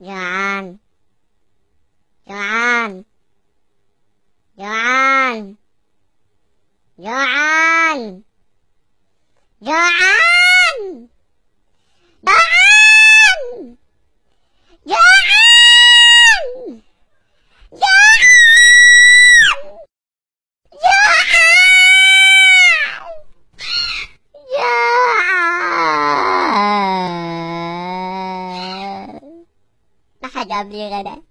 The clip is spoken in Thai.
Joan. Joan. Joan. Joan. Joan. 还讲别呢。